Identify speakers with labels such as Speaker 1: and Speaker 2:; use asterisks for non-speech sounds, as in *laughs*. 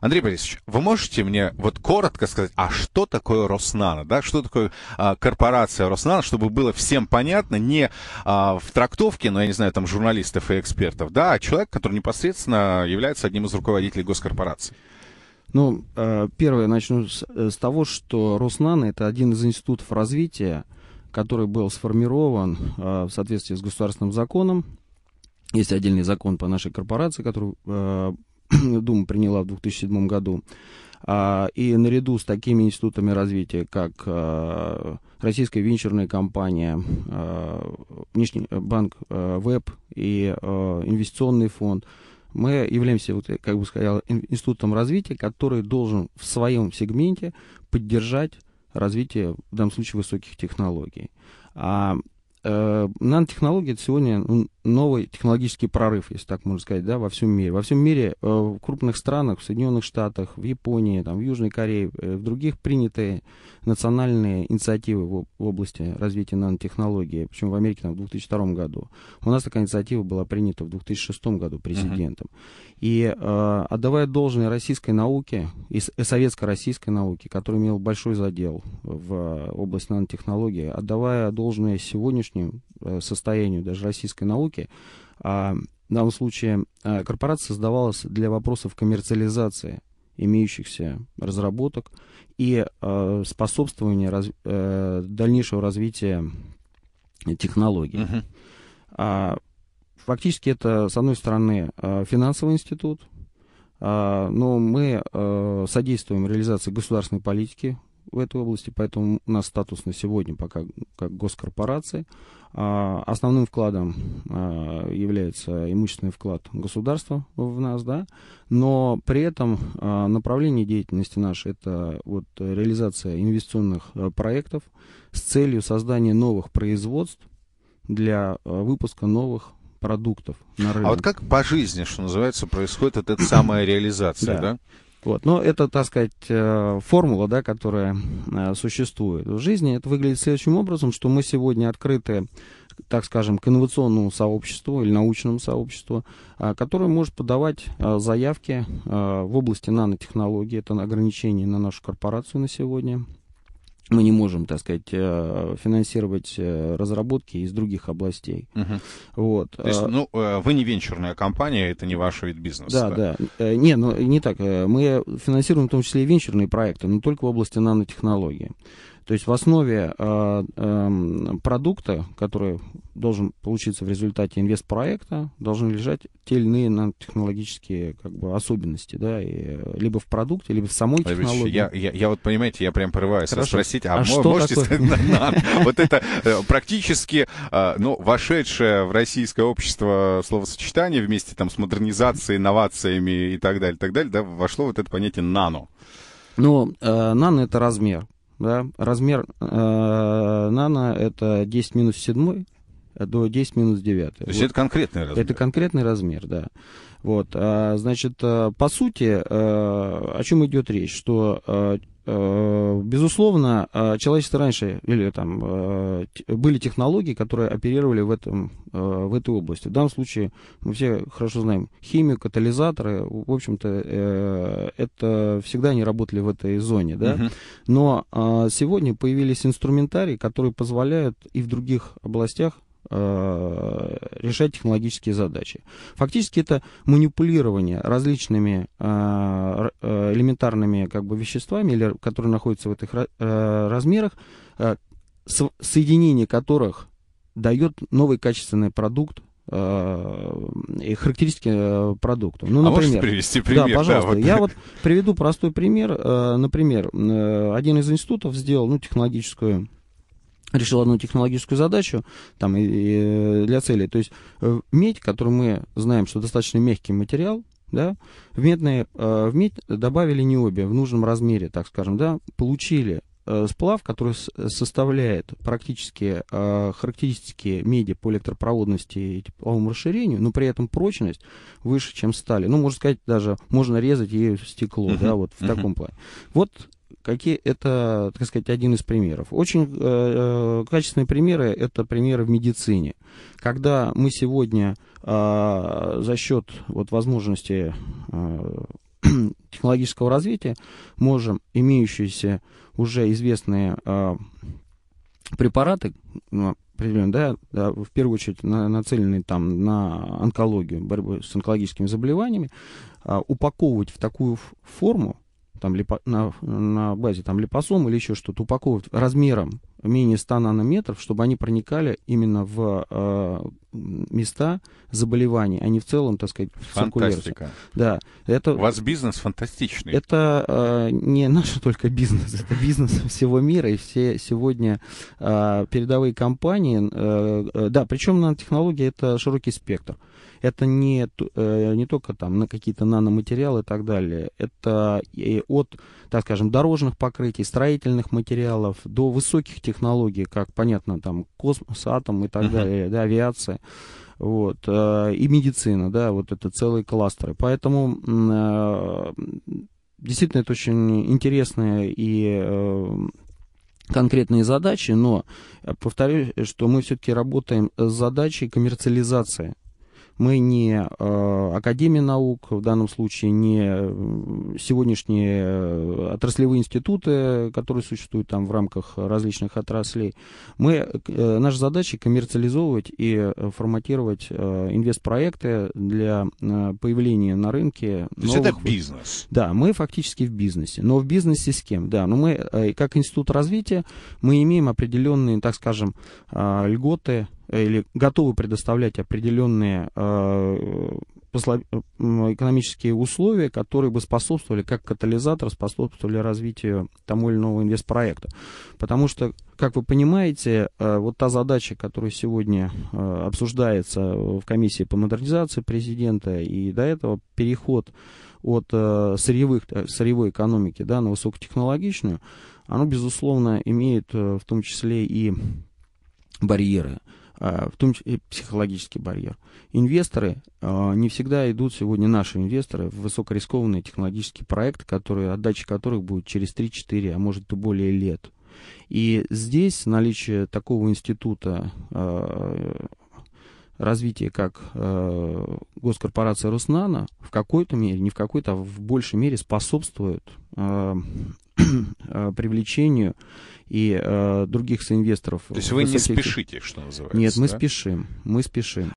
Speaker 1: Андрей Борисович, вы можете мне вот коротко сказать, а что такое Роснано, да, что такое а, корпорация Роснано, чтобы было всем понятно, не а, в трактовке, но ну, я не знаю, там журналистов и экспертов, да, а человек, который непосредственно является одним из руководителей госкорпорации. Ну, э, первое, начну с, э, с того, что Роснано это один из институтов развития, который был сформирован э, в соответствии с государственным законом. Есть отдельный закон по нашей корпорации, который Дума приняла в 2007 году. А, и наряду с такими институтами развития, как а, Российская венчурная компания, а, внешний банк ВЭП и инвестиционный фонд, мы являемся, вот, как бы сказал, институтом развития, который должен в своем сегменте поддержать развитие, в данном случае, высоких технологий. А э, нанотехнологии это сегодня ну, новый технологический прорыв, если так можно сказать, да, во всем мире. Во всем мире, э, в крупных странах, в Соединенных Штатах, в Японии, там, в Южной Корее, э, в других приняты национальные инициативы в, области развития нанотехнологии, причем в Америке там, в 2002 году. У нас такая инициатива была принята в 2006 году президентом. Uh-huh. И э, отдавая должное российской науке, и советско-российской науке, которая имела большой задел в области нанотехнологии, отдавая должное сегодняшнему состоянию даже российской науки, рынке. А, в данном случае а, корпорация создавалась для вопросов коммерциализации имеющихся разработок и э, способствования раз, э, дальнейшего развития технологий. Uh-huh. А, фактически это, с одной стороны, финансовый институт, но мы содействуем реализации государственной политики в этой области, поэтому у нас статус на сегодня пока как госкорпорации. А, основным вкладом а, является имущественный вклад государства в нас, да, но при этом а, направление деятельности наше это вот реализация инвестиционных э, проектов с целью создания новых производств для э, выпуска новых продуктов на рынок. А вот как по жизни, что называется, происходит вот эта самая *coughs* реализация, да? да? Вот. Но это, так сказать, э, формула, да, которая э, существует в жизни. Это выглядит следующим образом, что мы сегодня открыты, так скажем, к инновационному сообществу или научному сообществу, э, которое может подавать заявки в области нанотехнологий. Это ограничение на нашу корпорацию на сегодня мы не можем, так сказать, э, финансировать э, разработки из других областей. Угу. Вот. То есть, а ну, э, вы не венчурная компания, это не ваш вид бизнеса. Да, да. да. Не, ну, не так. Мы финансируем в том числе и венчурные проекты, но только в области нанотехнологии. То есть в основе э, э, продукта, который должен получиться в результате инвестпроекта, должны лежать те или иные нанотехнологические как бы, особенности, да, и, э, либо в продукте, либо в самой Владимир технологии. Я, я, я вот, понимаете, я прям порываюсь Хорошо. спросить, а, а что можете такое? сказать, *laughs* вот это э, практически, э, ну, вошедшее в российское общество словосочетание вместе там с модернизацией, инновациями и так далее, так далее, да, вошло вот это понятие нано. Ну, нано это размер, да, размер э, нано это 10 минус 7, до 10 минус 9. То есть вот. это конкретный размер? Это конкретный размер, да. Вот, а, значит, э, по сути, э, о чем идет речь, что э, Безусловно, человечество раньше, или там, были технологии, которые оперировали в, этом, в этой области. В данном случае мы все хорошо знаем химию, катализаторы. В общем-то, это всегда не работали в этой зоне. Да? uh Но а, сегодня появились инструментарии, которые позволяют и в других областях Э, решать технологические задачи. Фактически это манипулирование различными э, э, элементарными как бы, веществами, или, которые находятся в этих размерах, соединение которых дает новый качественный продукт, и характеристики продукта. Ну, а например, а привести пример? Да, пожалуйста. Да, вот. Я вот приведу простой пример. Например, один из институтов сделал ну, технологическую решил одну технологическую задачу там, и, и э, для цели. То есть э, медь, которую мы знаем, что достаточно мягкий материал, да, в, медные, э, в медь добавили не обе в нужном размере, так скажем, да, получили сплав, который составляет практически э, характеристики меди по электропроводности и тепловому расширению, но при этом прочность выше, чем стали. Ну, можно сказать, даже можно резать ею стекло, uh-huh, да, вот в uh-huh. таком плане. Вот Какие это, так сказать, один из примеров. Очень э, э качественные примеры это примеры в медицине. Когда мы сегодня э, за счет вот, возможности э, *clears throat* технологического развития можем имеющиеся уже известные э, препараты, ну, определенно, да, в первую очередь нацеленные там на онкологию, борьбу с онкологическими заболеваниями, а, упаковывать в такую форму, там, липо, на, на базе там, липосом или еще что-то упаковывают размером менее 100 нанометров, чтобы они проникали именно в э, места заболеваний, а не в целом, так сказать, в Фантастика. Да, это, У вас бизнес фантастичный. Это э, не наш *laughs* только бизнес, это бизнес всего мира, и все сегодня э, передовые компании, э, э, да, причем на технологии это широкий спектр это не, э, не только там на какие-то наноматериалы и так далее, это и от, так скажем, дорожных покрытий, строительных материалов до высоких технологий, как, понятно, там космос, атом и так далее, да, авиация вот, э, и медицина, да, вот это целые кластеры. Поэтому э, действительно это очень интересные и конкретные задачи, но повторюсь, что мы все-таки работаем с задачей коммерциализации мы не э, Академия наук, в данном случае не э, сегодняшние э, отраслевые институты, которые существуют там в рамках различных отраслей. Мы, наша задача коммерциализовывать и форматировать инвестпроекты для появления на рынке. То новых... есть это бизнес? Да, мы фактически в бизнесе. Но в бизнесе с кем? Да, но мы, как институт развития, мы имеем определенные, так скажем, льготы или готовы предоставлять определенные э, экономические условия, которые бы способствовали, как катализатор, способствовали развитию тому или иного инвестпроекта. Потому что, как вы понимаете, э, вот та задача, которая сегодня э, обсуждается в комиссии по модернизации президента и до этого переход от сырьевых, сырьевой экономики да, на высокотехнологичную, оно, безусловно, имеет в том числе и барьеры. Э, в том числе психологический барьер. Инвесторы э, не всегда идут сегодня наши инвесторы в высокорискованные технологические проекты, которые, отдача которых будет через 3-4, а может и более лет. И здесь наличие такого института э, развития, как госкорпорация Роснана, в какой-то мере, не в какой-то, а в большей мере способствует *clears throat* Э, привлечению и э, других соинвесторов. То есть вы не спешите, что называется? Нет, да? мы спешим, мы спешим.